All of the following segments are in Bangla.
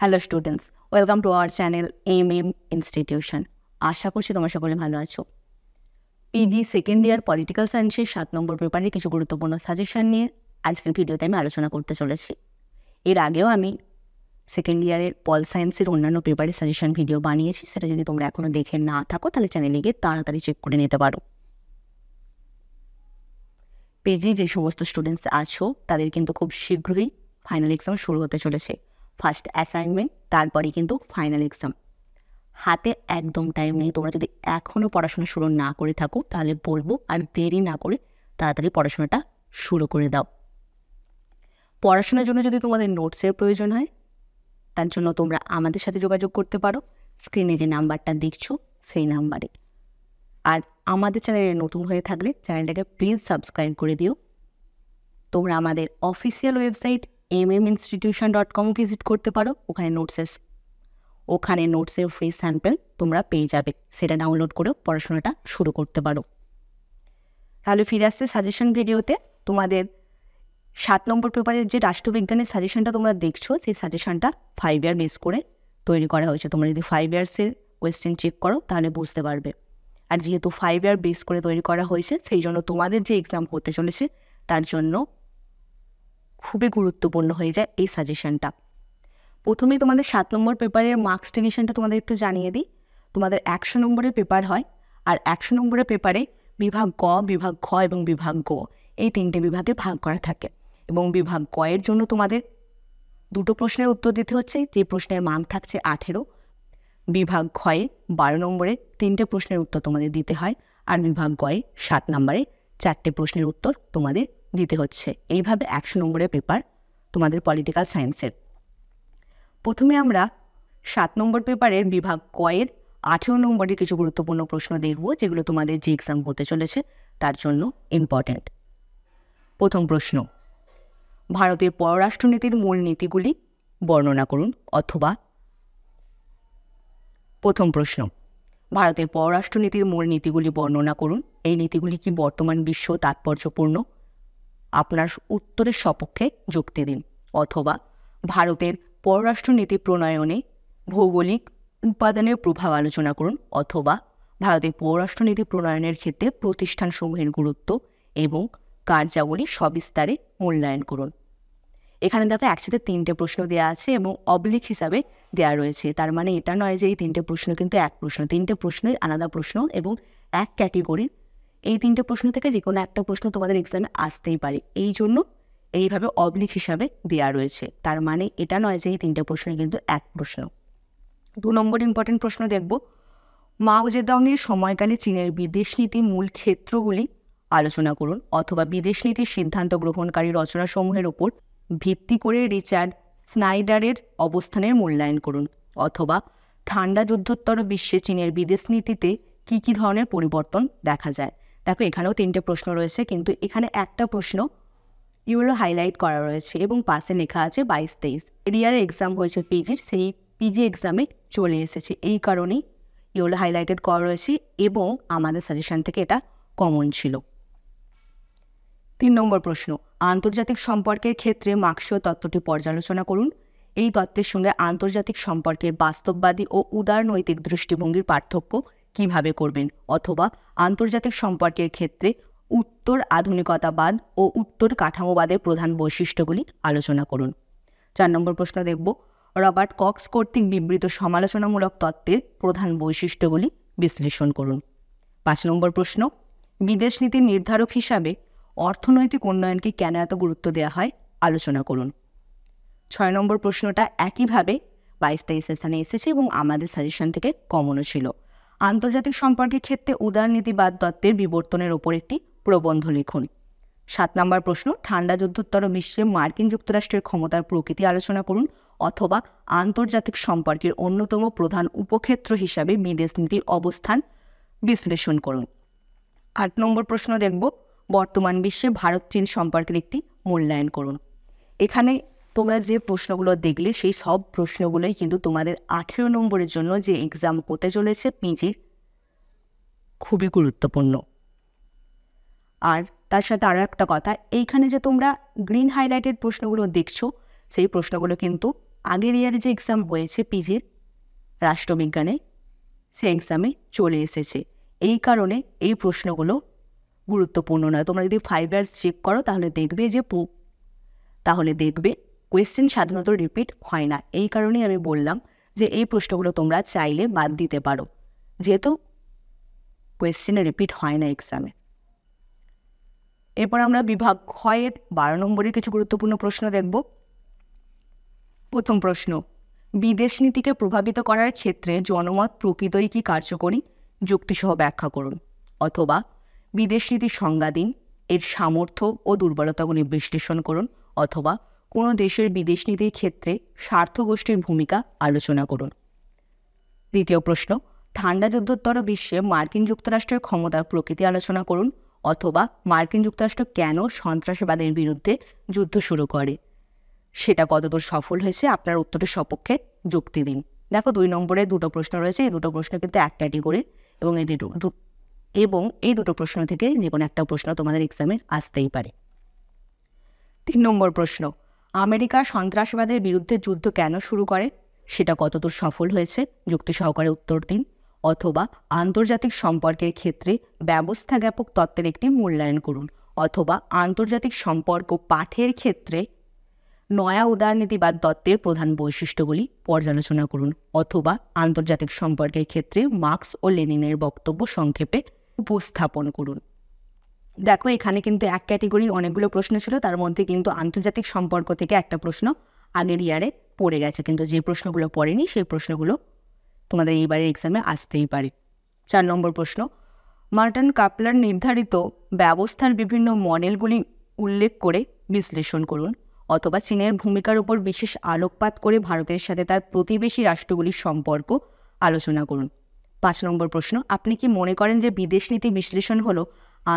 hello students welcome to our channel M M institution আশা করছি তোমরা সকলে ভালো আছো পিজি সেকেন্ড ইয়ার পলিটিক্যাল সায়েন্সের সাত নম্বর পেপারে কিছু গুরুত্বপূর্ণ সাজেশন নিয়ে আজকের ভিডিওতে আমি আলোচনা করতে চলেছি এর আগেও আমি সেকেন্ড ইয়ারের পল সায়েন্সের অন্যান্য পেপারে সাজেশন ভিডিও বানিয়েছি সেটা যদি তোমরা এখনও দেখে না থাকো তাহলে চ্যানেলে গিয়ে তাড়াতাড়ি চেক করে নিতে পারো পেজে যে সমস্ত স্টুডেন্টস আছো তাদের কিন্তু খুব শীঘ্রই ফাইনাল এক্সাম শুরু হতে চলেছে ফার্স্ট অ্যাসাইনমেন্ট তারপরে কিন্তু ফাইনাল এক্সাম হাতে একদম টাইম নেই তোমরা যদি এখনও পড়াশোনা শুরু না করে থাকো তাহলে বলবো আর দেরি না করে তাড়াতাড়ি পড়াশোনাটা শুরু করে দাও পড়াশোনার জন্য যদি তোমাদের নোটসের প্রয়োজন হয় তার জন্য তোমরা আমাদের সাথে যোগাযোগ করতে পারো স্ক্রিনে যে নাম্বারটা দেখছো সেই নাম্বারে আর আমাদের চ্যানেলে নতুন হয়ে থাকলে চ্যানেলটাকে প্লিজ সাবস্ক্রাইব করে দিও তোমরা আমাদের official website M M institution dot কমও ভিজিট করতে পারো ওখানে নোটসের ওখানে নোটসের ফ্রি স্যাম্পেল তোমরা পেয়ে যাবে সেটা ডাউনলোড করে পড়াশোনাটা শুরু করতে পারো তাহলে ফিরে আসছে সাজেশন ভিডিওতে তোমাদের সাত নম্বর পেপারের যে রাষ্ট্রবিজ্ঞানের সাজেশনটা তোমরা দেখছো সেই সাজেশনটা ফাইভ ইয়ার বেস করে তৈরি করা হয়েছে তোমরা যদি ফাইভ ইয়ার্সের কোয়েশ্চেন চেক করো তাহলে বুঝতে পারবে আর যেহেতু ফাইভ ইয়ার বেস করে তৈরি করা হয়েছে সেই জন্য তোমাদের যে এক্সাম হতে চলেছে তার জন্য খুবই গুরুত্বপূর্ণ হয়ে যায় এই সাজেশনটা প্রথমে তোমাদের সাত নম্বর পেপারের মার্কস টেনিশনটা তোমাদের একটু জানিয়ে দিই তোমাদের একশো নম্বরের পেপার হয় আর একশো নম্বরের পেপারে বিভাগ গ বিভাগ ঘ এবং বিভাগ গ এই তিনটে বিভাগে ভাগ করা থাকে এবং বিভাগ গ এর জন্য তোমাদের দুটো প্রশ্নের উত্তর দিতে হচ্ছে যে প্রশ্নের মান থাকছে আঠেরো বিভাগ ঘয়ে বারো নম্বরে তিনটে প্রশ্নের উত্তর তোমাদের দিতে হয় আর বিভাগ গয়ে সাত নম্বরে চারটে প্রশ্নের উত্তর তোমাদের দিতে হচ্ছে এইভাবে একশো নম্বরের পেপার তোমাদের পলিটিক্যাল সায়েন্সের প্রথমে আমরা সাত নম্বর পেপারের বিভাগ কয়ের আঠেরো নম্বরে কিছু গুরুত্বপূর্ণ প্রশ্ন দেখব যেগুলো তোমাদের যে এক্সাম হতে চলেছে তার জন্য ইম্পর্ট্যান্ট প্রথম প্রশ্ন ভারতের পররাষ্ট্রনীতির মূল নীতিগুলি বর্ণনা করুন অথবা প্রথম প্রশ্ন ভারতের পররাষ্ট্রনীতির মূল নীতিগুলি বর্ণনা করুন এই নীতিগুলি কি বর্তমান বিশ্ব তাৎপর্যপূর্ণ আপনার উত্তরের সপক্ষে যুক্তি দিন অথবা ভারতের পররাষ্ট্রনীতি প্রণয়নে ভৌগোলিক উপাদানের প্রভাব আলোচনা করুন অথবা ভারতের পররাষ্ট্রনীতি প্রণয়নের ক্ষেত্রে প্রতিষ্ঠানসমূহের গুরুত্ব এবং কার্যাবলী সবিস্তারে মূল্যায়ন করুন এখানে দেখো একসাথে তিনটে প্রশ্ন দেওয়া আছে এবং অবলিক হিসাবে দেওয়া রয়েছে তার মানে এটা নয় যে এই তিনটে প্রশ্ন কিন্তু এক প্রশ্ন তিনটে প্রশ্নই আলাদা প্রশ্ন এবং এক ক্যাটেগরির এই তিনটে প্রশ্ন থেকে যে কোনো একটা প্রশ্ন তোমাদের এক্সামে আসতেই পারে এই জন্য এইভাবে অবলিক হিসাবে দেওয়া রয়েছে তার মানে এটা নয় যে এই তিনটে প্রশ্ন কিন্তু এক প্রশ্ন দু নম্বর ইম্পর্টেন্ট প্রশ্ন দেখব মাওজেদংয়ের সময়কালে চীনের বিদেশ নীতি মূল ক্ষেত্রগুলি আলোচনা করুন অথবা বিদেশ নীতির সিদ্ধান্ত গ্রহণকারী রচনাসমূহের ওপর ভিত্তি করে রিচার্ড স্নাইডারের অবস্থানের মূল্যায়ন করুন অথবা ঠান্ডা যুদ্ধোত্তর বিশ্বে চীনের বিদেশ নীতিতে কী কী ধরনের পরিবর্তন দেখা যায় দেখো এখানেও তিনটে প্রশ্ন রয়েছে কিন্তু এখানে একটা প্রশ্ন ইউরো হাইলাইট করা রয়েছে এবং পাশে লেখা আছে বাইশ তেইশ এরিয়ারে এক্সাম হয়েছে পিজির সেই পিজি এক্সামে চলে এসেছে এই কারণেই ইউরো হাইলাইটেড করা রয়েছে এবং আমাদের সাজেশান থেকে এটা কমন ছিল তিন নম্বর প্রশ্ন আন্তর্জাতিক সম্পর্কের ক্ষেত্রে মার্কসীয় তত্ত্বটি পর্যালোচনা করুন এই তত্ত্বের সঙ্গে আন্তর্জাতিক সম্পর্কের বাস্তববাদী ও উদারনৈতিক দৃষ্টিভঙ্গির পার্থক্য কিভাবে করবেন অথবা আন্তর্জাতিক সম্পর্কের ক্ষেত্রে উত্তর আধুনিকতাবাদ ও উত্তর কাঠামোবাদের প্রধান বৈশিষ্ট্যগুলি আলোচনা করুন চার নম্বর প্রশ্ন দেখব রবার্ট কক্স কর্তৃক বিবৃত সমালোচনামূলক তত্ত্বের প্রধান বৈশিষ্ট্যগুলি বিশ্লেষণ করুন পাঁচ নম্বর প্রশ্ন বিদেশ নীতির নির্ধারক হিসাবে অর্থনৈতিক উন্নয়নকে কেন এত গুরুত্ব দেওয়া হয় আলোচনা করুন ছয় নম্বর প্রশ্নটা একইভাবে বাইশ তেইশ স্থানে এসেছে এবং আমাদের সাজেশন থেকে কমনও ছিল আন্তর্জাতিক সম্পর্কের ক্ষেত্রে উদারনীতিবাদ তত্ত্বের বিবর্তনের ওপর একটি প্রবন্ধ লিখুন সাত নম্বর প্রশ্ন ঠান্ডা যুদ্ধোত্তর বিশ্বে মার্কিন যুক্তরাষ্ট্রের ক্ষমতার প্রকৃতি আলোচনা করুন অথবা আন্তর্জাতিক সম্পর্কের অন্যতম প্রধান উপক্ষেত্র হিসাবে বিদেশ নীতির অবস্থান বিশ্লেষণ করুন আট নম্বর প্রশ্ন দেখব বর্তমান বিশ্বে ভারত চীন সম্পর্কের একটি মূল্যায়ন করুন এখানে তোমরা যে প্রশ্নগুলো দেখলে সেই সব প্রশ্নগুলোই কিন্তু তোমাদের আঠেরো নম্বরের জন্য যে এক্সাম হতে চলেছে পিজির খুবই গুরুত্বপূর্ণ আর তার সাথে আরও একটা কথা এইখানে যে তোমরা গ্রিন হাইলাইটেড প্রশ্নগুলো দেখছো সেই প্রশ্নগুলো কিন্তু আগের ইয়ারে যে এক্সাম হয়েছে পিজির রাষ্ট্রবিজ্ঞানে সে এক্সামে চলে এসেছে এই কারণে এই প্রশ্নগুলো গুরুত্বপূর্ণ নয় তোমরা যদি ফাইভ ইয়ার্স চেক করো তাহলে দেখবে যে তাহলে দেখবে কোয়েশ্চেন সাধারণত রিপিট হয় না এই কারণেই আমি বললাম যে এই প্রশ্নগুলো তোমরা চাইলে বাদ দিতে পারো যেহেতু কোয়েশ্চেনে রিপিট হয় না এক্সামে এরপর আমরা বিভাগ ক্ষয়ের বারো নম্বরের কিছু গুরুত্বপূর্ণ প্রশ্ন দেখব প্রথম প্রশ্ন বিদেশ নীতিকে প্রভাবিত করার ক্ষেত্রে জনমত প্রকৃতই কি কার্যকরী যুক্তিসহ ব্যাখ্যা করুন অথবা বিদেশ নীতি সংজ্ঞা দিন এর সামর্থ্য ও দুর্বলতাগুলি বিশ্লেষণ করুন অথবা কোনো দেশের বিদেশ নীতির ক্ষেত্রে স্বার্থগোষ্ঠীর ভূমিকা আলোচনা করুন দ্বিতীয় প্রশ্ন ঠান্ডা যুদ্ধোত্তর বিশ্বে মার্কিন যুক্তরাষ্ট্রের ক্ষমতার প্রকৃতি আলোচনা করুন অথবা মার্কিন যুক্তরাষ্ট্র কেন সন্ত্রাসবাদের বিরুদ্ধে যুদ্ধ শুরু করে সেটা কতদূর সফল হয়েছে আপনার উত্তরের সপক্ষে যুক্তি দিন দেখো দুই নম্বরে দুটো প্রশ্ন রয়েছে এই দুটো প্রশ্ন কিন্তু এক ক্যাটেগরি এবং এই দুটো এবং এই দুটো প্রশ্ন থেকে যে কোনো একটা প্রশ্ন তোমাদের এক্সামে আসতেই পারে তিন নম্বর প্রশ্ন আমেরিকা সন্ত্রাসবাদের বিরুদ্ধে যুদ্ধ কেন শুরু করে সেটা কতদূর সফল হয়েছে যুক্তি সহকারে উত্তর দিন অথবা আন্তর্জাতিক সম্পর্কের ক্ষেত্রে ব্যবস্থা জ্ঞাপক তত্ত্বের একটি মূল্যায়ন করুন অথবা আন্তর্জাতিক সম্পর্ক পাঠের ক্ষেত্রে নয়া উদারনীতিবাদ তত্ত্বের প্রধান বৈশিষ্ট্যগুলি পর্যালোচনা করুন অথবা আন্তর্জাতিক সম্পর্কের ক্ষেত্রে মার্কস ও লেনিনের বক্তব্য সংক্ষেপে উপস্থাপন করুন দেখো এখানে কিন্তু এক ক্যাটেগরির অনেকগুলো প্রশ্ন ছিল তার মধ্যে কিন্তু আন্তর্জাতিক সম্পর্ক থেকে একটা প্রশ্ন আগের ইয়ারে পড়ে গেছে কিন্তু যে প্রশ্নগুলো পড়েনি সেই প্রশ্নগুলো তোমাদের এইবারের এক্সামে আসতেই পারে চার নম্বর প্রশ্ন মার্টন কাপলার নির্ধারিত ব্যবস্থার বিভিন্ন মডেলগুলি উল্লেখ করে বিশ্লেষণ করুন অথবা চীনের ভূমিকার উপর বিশেষ আলোকপাত করে ভারতের সাথে তার প্রতিবেশী রাষ্ট্রগুলির সম্পর্ক আলোচনা করুন পাঁচ নম্বর প্রশ্ন আপনি কি মনে করেন যে বিদেশ নীতি বিশ্লেষণ হলো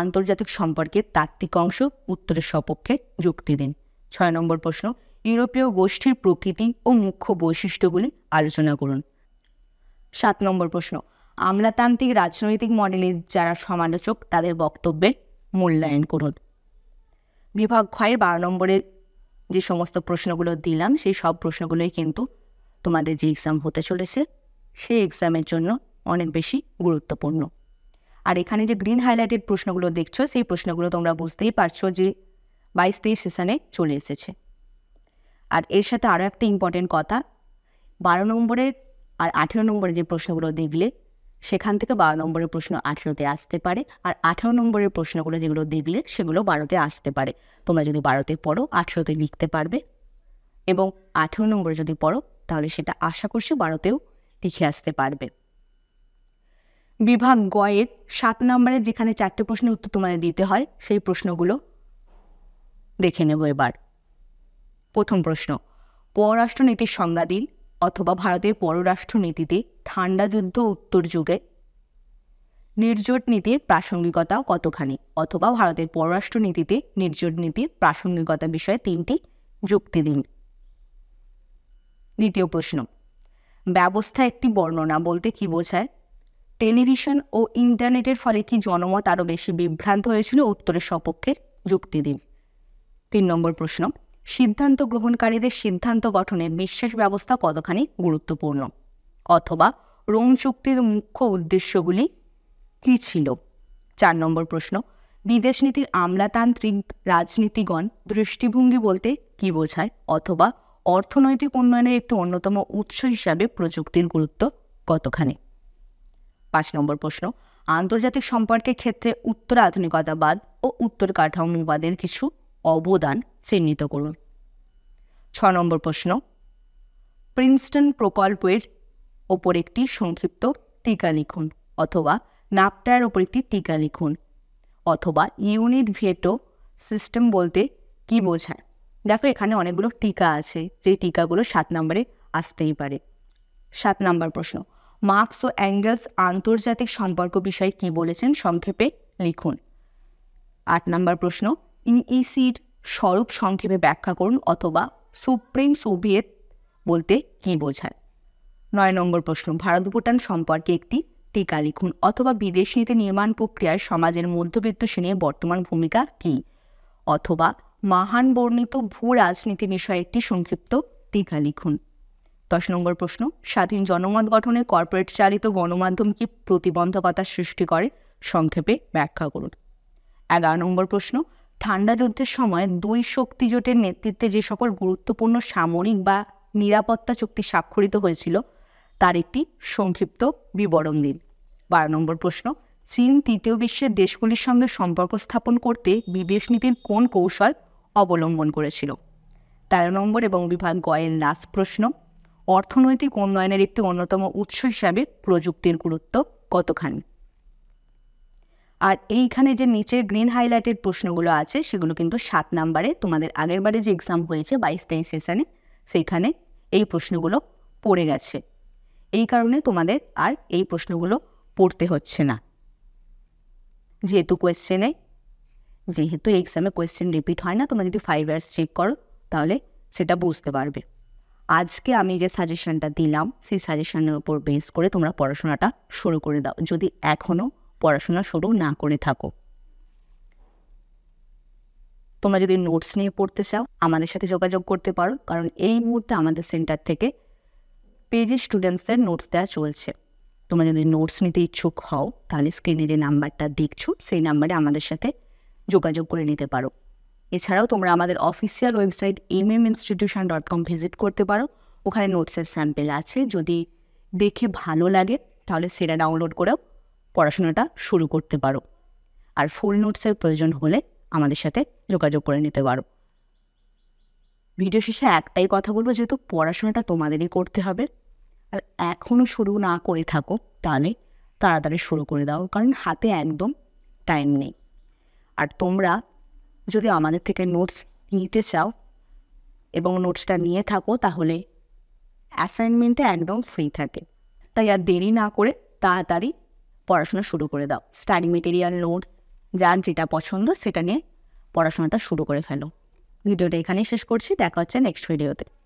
আন্তর্জাতিক সম্পর্কের তাত্ত্বিক অংশ উত্তরের সপক্ষে যুক্তি দিন ছয় নম্বর প্রশ্ন ইউরোপীয় গোষ্ঠীর প্রকৃতি ও মুখ্য বৈশিষ্ট্যগুলি আলোচনা করুন সাত নম্বর প্রশ্ন আমলাতান্ত্রিক রাজনৈতিক মডেলের যারা সমালোচক তাদের বক্তব্যের মূল্যায়ন করুন বিভাগ ক্ষয়ের বারো নম্বরে যে সমস্ত প্রশ্নগুলো দিলাম সেই সব প্রশ্নগুলোই কিন্তু তোমাদের যে এক্সাম হতে চলেছে সেই এক্সামের জন্য অনেক বেশি গুরুত্বপূর্ণ আর এখানে যে গ্রিন হাইলাইটেড প্রশ্নগুলো দেখছো সেই প্রশ্নগুলো তোমরা বুঝতেই পারছো যে বাইশ তেইশ সেশনে চলে এসেছে আর এর সাথে আরও একটা ইম্পর্টেন্ট কথা বারো নম্বরের আর আঠেরো নম্বরের যে প্রশ্নগুলো দেখলে সেখান থেকে বারো নম্বরের প্রশ্ন আঠেরোতে আসতে পারে আর আঠেরো নম্বরের প্রশ্নগুলো যেগুলো দেখলে সেগুলো বারোতে আসতে পারে তোমরা যদি বারোতে পড়ো আঠেরোতে লিখতে পারবে এবং আঠেরো নম্বরে যদি পড়ো তাহলে সেটা আশা করছি বারোতেও লিখে আসতে পারবে বিভাগ গয়ের সাত নম্বরে যেখানে চারটে প্রশ্নের উত্তর তোমার দিতে হয় সেই প্রশ্নগুলো দেখে নেব এবার প্রথম প্রশ্ন পররাষ্ট্রনীতির সংজ্ঞা দিন অথবা ভারতের পররাষ্ট্রনীতিতে ঠান্ডা যুদ্ধ উত্তর যুগে নির্জোট নীতির প্রাসঙ্গিকতা কতখানি অথবা ভারতের পররাষ্ট্রনীতিতে নির্জোট নীতির প্রাসঙ্গিকতা বিষয়ে তিনটি যুক্তি দিন দ্বিতীয় প্রশ্ন ব্যবস্থা একটি বর্ণনা বলতে কি বোঝায় টেলিভিশন ও ইন্টারনেটের ফলে কি জনমত আরও বেশি বিভ্রান্ত হয়েছিল উত্তরের স্বপক্ষের যুক্তি দিন তিন নম্বর প্রশ্ন সিদ্ধান্ত গ্রহণকারীদের সিদ্ধান্ত গঠনে বিশ্বাস ব্যবস্থা কতখানি গুরুত্বপূর্ণ অথবা রোম চুক্তির মুখ্য উদ্দেশ্যগুলি কী ছিল চার নম্বর প্রশ্ন বিদেশ নীতির আমলাতান্ত্রিক রাজনীতিগণ দৃষ্টিভঙ্গি বলতে কি বোঝায় অথবা অর্থনৈতিক উন্নয়নের একটি অন্যতম উৎস হিসাবে প্রযুক্তির গুরুত্ব কতখানি পাঁচ নম্বর প্রশ্ন আন্তর্জাতিক সম্পর্কের ক্ষেত্রে উত্তর আধুনিকতাবাদ ও উত্তর কাঠামোবাদের কিছু অবদান চিহ্নিত করুন ছ নম্বর প্রশ্ন প্রিন্সটন প্রকল্পের ওপর একটি সংক্ষিপ্ত টিকা লিখুন অথবা নাপটার ওপর একটি টিকা লিখুন অথবা ইউনিট ভেটো সিস্টেম বলতে কি বোঝায় দেখো এখানে অনেকগুলো টিকা আছে যে টিকাগুলো সাত নম্বরে আসতেই পারে সাত নম্বর প্রশ্ন মার্কস ও অ্যাঙ্গেলস আন্তর্জাতিক সম্পর্ক বিষয়ে কী বলেছেন সংক্ষেপে লিখুন আট নম্বর প্রশ্ন ইইসির স্বরূপ সংক্ষেপে ব্যাখ্যা করুন অথবা সুপ্রিম সোভিয়েত বলতে কী বোঝায় নয় নম্বর প্রশ্ন ভারত ভুটান সম্পর্কে একটি টিকা লিখুন অথবা বিদেশ নীতি নির্মাণ প্রক্রিয়ায় সমাজের মধ্যবিত্ত শ্রেণীর বর্তমান ভূমিকা কী অথবা মাহান বর্ণিত ভূ রাজনীতি বিষয়ে একটি সংক্ষিপ্ত টিকা লিখুন দশ নম্বর প্রশ্ন স্বাধীন জনমত গঠনে কর্পোরেট চালিত গণমাধ্যম কি প্রতিবন্ধকতা সৃষ্টি করে সংক্ষেপে ব্যাখ্যা করুন এগারো নম্বর প্রশ্ন ঠান্ডা যুদ্ধের সময় দুই শক্তি জোটের নেতৃত্বে যে সকল গুরুত্বপূর্ণ সামরিক বা নিরাপত্তা চুক্তি স্বাক্ষরিত হয়েছিল তার একটি সংক্ষিপ্ত বিবরণ দিন বারো নম্বর প্রশ্ন চীন তৃতীয় বিশ্বের দেশগুলির সঙ্গে সম্পর্ক স্থাপন করতে বিদেশ নীতির কোন কৌশল অবলম্বন করেছিল তেরো নম্বর এবং বিভাগ গয়ের লাস্ট প্রশ্ন অর্থনৈতিক উন্নয়নের একটি অন্যতম উৎস হিসাবে প্রযুক্তির গুরুত্ব কতখানি আর এইখানে যে নিচের গ্রিন হাইলাইটেড প্রশ্নগুলো আছে সেগুলো কিন্তু সাত নাম্বারে তোমাদের আগের বারে যে এক্সাম হয়েছে বাইশ তেইশ সেশনে সেইখানে এই প্রশ্নগুলো পড়ে গেছে এই কারণে তোমাদের আর এই প্রশ্নগুলো পড়তে হচ্ছে না যেহেতু কোয়েশ্চেনে যেহেতু এক্সামে কোয়েশ্চেন রিপিট হয় না তোমরা যদি ফাইভ ইয়ার্স চেক করো তাহলে সেটা বুঝতে পারবে আজকে আমি যে সাজেশনটা দিলাম সেই সাজেশনের উপর বেস করে তোমরা পড়াশোনাটা শুরু করে দাও যদি এখনও পড়াশোনা শুরু না করে থাকো তোমরা যদি নোটস নিয়ে পড়তে চাও আমাদের সাথে যোগাযোগ করতে পারো কারণ এই মুহূর্তে আমাদের সেন্টার থেকে পিজি স্টুডেন্টসদের নোটস দেওয়া চলছে তোমরা যদি নোটস নিতে ইচ্ছুক হও তাহলে স্ক্রিনে যে নাম্বারটা দেখছো সেই নাম্বারে আমাদের সাথে যোগাযোগ করে নিতে পারো এছাড়াও তোমরা আমাদের official website M M institution dot com visit করতে পারো ওখানে নোটসের স্যাম্পেল আছে যদি দেখে ভালো লাগে তাহলে সেটা ডাউনলোড করেও পড়াশোনাটা শুরু করতে পারো আর ফুল নোটসের প্রয়োজন হলে আমাদের সাথে যোগাযোগ করে নিতে পারো ভিডিও শেষে একটাই কথা বলবো যেহেতু পড়াশোনাটা তোমাদেরই করতে হবে আর এখনও শুরু না করে থাকো তাহলে তাড়াতাড়ি শুরু করে দাও কারণ হাতে একদম টাইম নেই আর তোমরা যদি আমাদের থেকে নোটস নিতে চাও এবং নোটসটা নিয়ে থাকো তাহলে অ্যাসাইনমেন্টে একদম ফ্রি থাকে তাই আর দেরি না করে তাড়াতাড়ি পড়াশোনা শুরু করে দাও স্টাডি মেটেরিয়াল নোট যার যেটা পছন্দ সেটা নিয়ে পড়াশোনাটা শুরু করে ফেলো ভিডিওটা এখানেই শেষ করছি দেখা হচ্ছে নেক্সট ভিডিওতে